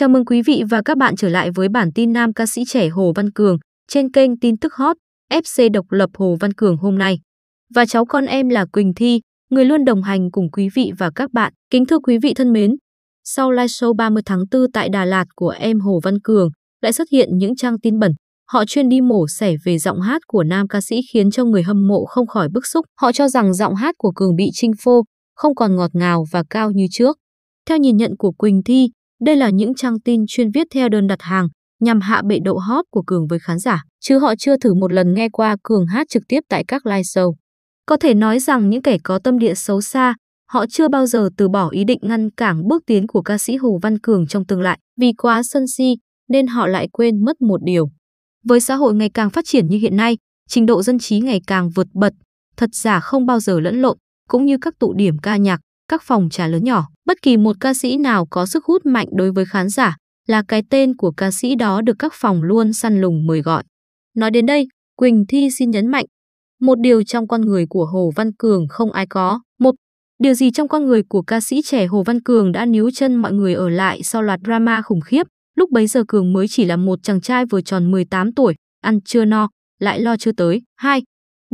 Chào mừng quý vị và các bạn trở lại với bản tin nam ca sĩ trẻ Hồ Văn Cường trên kênh tin tức hot FC độc lập Hồ Văn Cường hôm nay. Và cháu con em là Quỳnh Thi, người luôn đồng hành cùng quý vị và các bạn. Kính thưa quý vị thân mến, sau live show 30 tháng 4 tại Đà Lạt của em Hồ Văn Cường lại xuất hiện những trang tin bẩn. Họ chuyên đi mổ xẻ về giọng hát của nam ca sĩ khiến cho người hâm mộ không khỏi bức xúc. Họ cho rằng giọng hát của Cường bị chinh phô, không còn ngọt ngào và cao như trước. Theo nhìn nhận của Quỳnh Thi, đây là những trang tin chuyên viết theo đơn đặt hàng nhằm hạ bệ độ hot của Cường với khán giả, chứ họ chưa thử một lần nghe qua Cường hát trực tiếp tại các live show. Có thể nói rằng những kẻ có tâm địa xấu xa, họ chưa bao giờ từ bỏ ý định ngăn cản bước tiến của ca sĩ Hồ Văn Cường trong tương lai, vì quá sân si nên họ lại quên mất một điều. Với xã hội ngày càng phát triển như hiện nay, trình độ dân trí ngày càng vượt bật, thật giả không bao giờ lẫn lộn, cũng như các tụ điểm ca nhạc, các phòng trà lớn nhỏ. Bất kỳ một ca sĩ nào có sức hút mạnh đối với khán giả là cái tên của ca sĩ đó được các phòng luôn săn lùng mời gọi. Nói đến đây, Quỳnh Thi xin nhấn mạnh, một điều trong con người của Hồ Văn Cường không ai có. Một, điều gì trong con người của ca sĩ trẻ Hồ Văn Cường đã níu chân mọi người ở lại sau loạt drama khủng khiếp. Lúc bấy giờ Cường mới chỉ là một chàng trai vừa tròn 18 tuổi, ăn chưa no, lại lo chưa tới. Hai,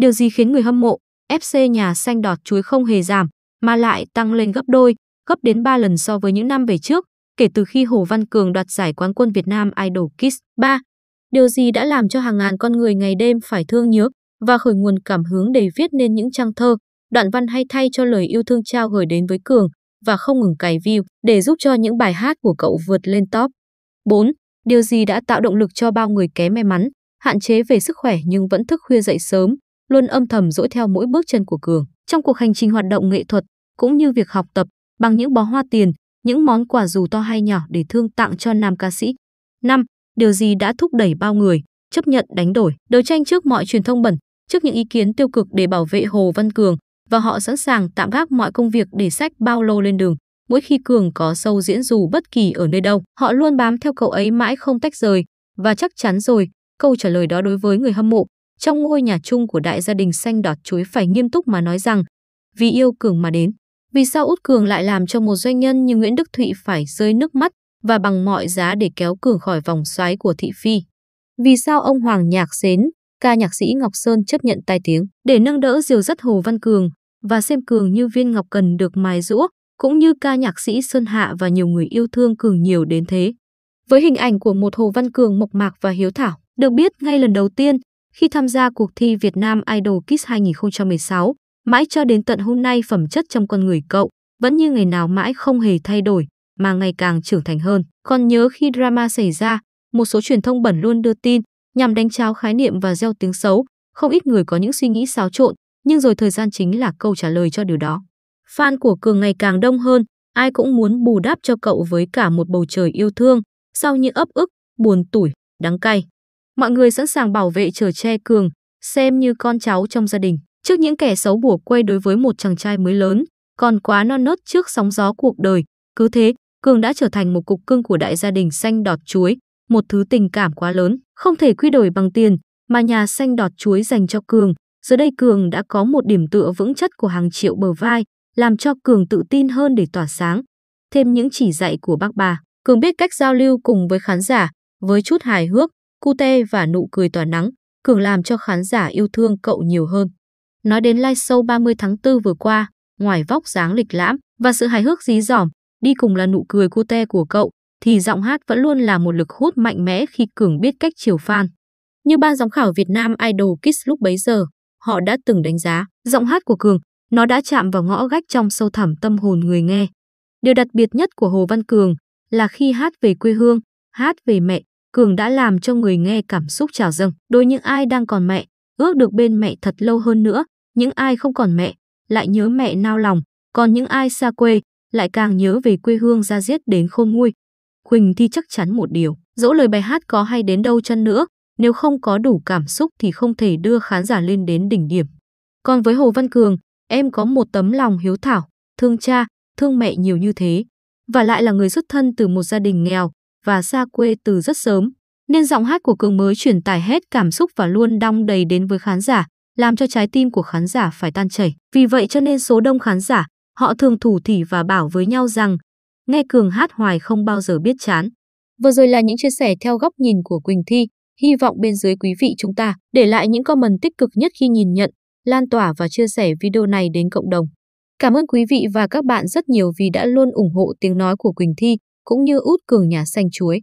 điều gì khiến người hâm mộ, FC nhà xanh đỏ chuối không hề giảm, mà lại tăng lên gấp đôi, gấp đến 3 lần so với những năm về trước, kể từ khi Hồ Văn Cường đoạt giải quán quân Việt Nam Idol Kids 3. Điều gì đã làm cho hàng ngàn con người ngày đêm phải thương nhớ và khởi nguồn cảm hứng để viết nên những trang thơ, đoạn văn hay thay cho lời yêu thương trao gửi đến với Cường và không ngừng cày view để giúp cho những bài hát của cậu vượt lên top. 4. Điều gì đã tạo động lực cho bao người kém may mắn, hạn chế về sức khỏe nhưng vẫn thức khuya dậy sớm, luôn âm thầm dõi theo mỗi bước chân của Cường. Trong cuộc hành trình hoạt động nghệ thuật, cũng như việc học tập, bằng những bó hoa tiền, những món quà dù to hay nhỏ để thương tặng cho nam ca sĩ. 5. Điều gì đã thúc đẩy bao người, chấp nhận đánh đổi, đấu tranh trước mọi truyền thông bẩn, trước những ý kiến tiêu cực để bảo vệ Hồ Văn Cường và họ sẵn sàng tạm gác mọi công việc để sách bao lô lên đường. Mỗi khi Cường có sâu diễn dù bất kỳ ở nơi đâu, họ luôn bám theo cậu ấy mãi không tách rời và chắc chắn rồi, câu trả lời đó đối với người hâm mộ trong ngôi nhà chung của đại gia đình xanh đọt chuối phải nghiêm túc mà nói rằng vì yêu Cường mà đến. Vì sao Út Cường lại làm cho một doanh nhân như Nguyễn Đức Thụy phải rơi nước mắt và bằng mọi giá để kéo Cường khỏi vòng xoáy của thị phi? Vì sao ông Hoàng Nhạc Xến, ca nhạc sĩ Ngọc Sơn chấp nhận tai tiếng để nâng đỡ diều dắt Hồ Văn Cường và xem Cường như viên ngọc cần được mài rũa, cũng như ca nhạc sĩ Sơn Hạ và nhiều người yêu thương Cường nhiều đến thế. Với hình ảnh của một Hồ Văn Cường mộc mạc và hiếu thảo, được biết ngay lần đầu tiên, khi tham gia cuộc thi Việt Nam Idol Kids 2016, mãi cho đến tận hôm nay phẩm chất trong con người cậu vẫn như ngày nào mãi không hề thay đổi mà ngày càng trưởng thành hơn. Còn nhớ khi drama xảy ra, một số truyền thông bẩn luôn đưa tin nhằm đánh tráo khái niệm và gieo tiếng xấu, không ít người có những suy nghĩ xáo trộn, nhưng rồi thời gian chính là câu trả lời cho điều đó. Fan của Cường ngày càng đông hơn, ai cũng muốn bù đắp cho cậu với cả một bầu trời yêu thương, sau những ấp ức, buồn tủi, đắng cay mọi người sẵn sàng bảo vệ trở che cường, xem như con cháu trong gia đình. Trước những kẻ xấu bủa quê đối với một chàng trai mới lớn, còn quá non nớt trước sóng gió cuộc đời, cứ thế, Cường đã trở thành một cục cưng của đại gia đình xanh đọt chuối, một thứ tình cảm quá lớn, không thể quy đổi bằng tiền, mà nhà xanh đọt chuối dành cho Cường. Giờ đây Cường đã có một điểm tựa vững chất của hàng triệu bờ vai, làm cho Cường tự tin hơn để tỏa sáng. Thêm những chỉ dạy của bác bà, Cường biết cách giao lưu cùng với khán giả, với chút hài hước, cute và nụ cười tỏa nắng, cường làm cho khán giả yêu thương cậu nhiều hơn. Nói đến live show 30 tháng 4 vừa qua, ngoài vóc dáng lịch lãm và sự hài hước dí dỏm, đi cùng là nụ cười cute của cậu, thì giọng hát vẫn luôn là một lực hút mạnh mẽ khi Cường biết cách chiều fan. Như ban giám khảo Việt Nam Idol Kids lúc bấy giờ, họ đã từng đánh giá giọng hát của Cường, nó đã chạm vào ngõ gách trong sâu thẳm tâm hồn người nghe. Điều đặc biệt nhất của Hồ Văn Cường là khi hát về quê hương, hát về mẹ, Cường đã làm cho người nghe cảm xúc trào dâng. Đối những ai đang còn mẹ, ước được bên mẹ thật lâu hơn nữa, những ai không còn mẹ, lại nhớ mẹ nao lòng, còn những ai xa quê, lại càng nhớ về quê hương ra giết đến khôn nguôi. Quỳnh Thi chắc chắn một điều, dẫu lời bài hát có hay đến đâu chăng nữa, nếu không có đủ cảm xúc thì không thể đưa khán giả lên đến đỉnh điểm. Còn với Hồ Văn Cường, em có một tấm lòng hiếu thảo, thương cha, thương mẹ nhiều như thế. Và lại là người xuất thân từ một gia đình nghèo, và xa quê từ rất sớm, nên giọng hát của Cường mới truyền tải hết cảm xúc và luôn đong đầy đến với khán giả, làm cho trái tim của khán giả phải tan chảy. Vì vậy cho nên số đông khán giả, họ thường thủ thỉ và bảo với nhau rằng, nghe Cường hát hoài không bao giờ biết chán. Vừa rồi là những chia sẻ theo góc nhìn của Quỳnh Thi, hy vọng bên dưới quý vị chúng ta để lại những comment tích cực nhất khi nhìn nhận, lan tỏa và chia sẻ video này đến cộng đồng. Cảm ơn quý vị và các bạn rất nhiều vì đã luôn ủng hộ tiếng nói của Quỳnh Thi cũng như út cường nhà xanh chuối.